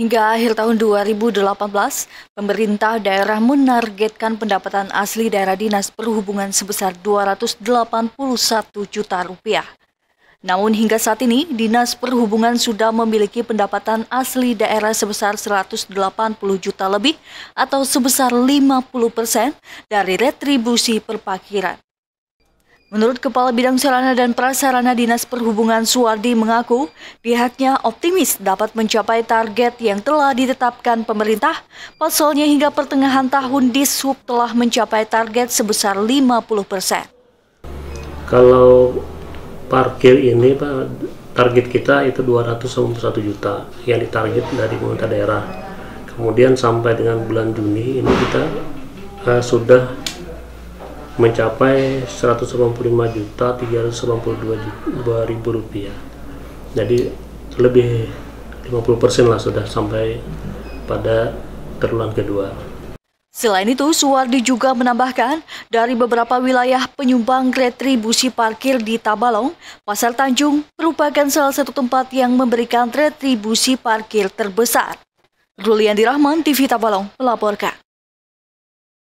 Hingga akhir tahun 2018, pemerintah daerah menargetkan pendapatan asli daerah dinas perhubungan sebesar 281 juta rupiah. Namun hingga saat ini, Dinas Perhubungan sudah memiliki pendapatan asli daerah sebesar 180 juta lebih atau sebesar 50 persen dari retribusi perpakiran. Menurut Kepala Bidang Sarana dan Prasarana Dinas Perhubungan Suwardi mengaku pihaknya optimis dapat mencapai target yang telah ditetapkan pemerintah. Pasalnya hingga pertengahan tahun di sub telah mencapai target sebesar 50 persen. Kalau parkir ini Pak, target kita itu 291 juta yang ditarget dari pemerintah daerah. Kemudian sampai dengan bulan Juni ini kita uh, sudah mencapai 185 juta juta ribu rupiah jadi lebih 50% lah sudah sampai pada terulang kedua. Selain itu, Suwardi juga menambahkan, dari beberapa wilayah penyumbang retribusi parkir di Tabalong, Pasar Tanjung merupakan salah satu tempat yang memberikan retribusi parkir terbesar. Rulian Dirahman, TV Tabalong, melaporkan.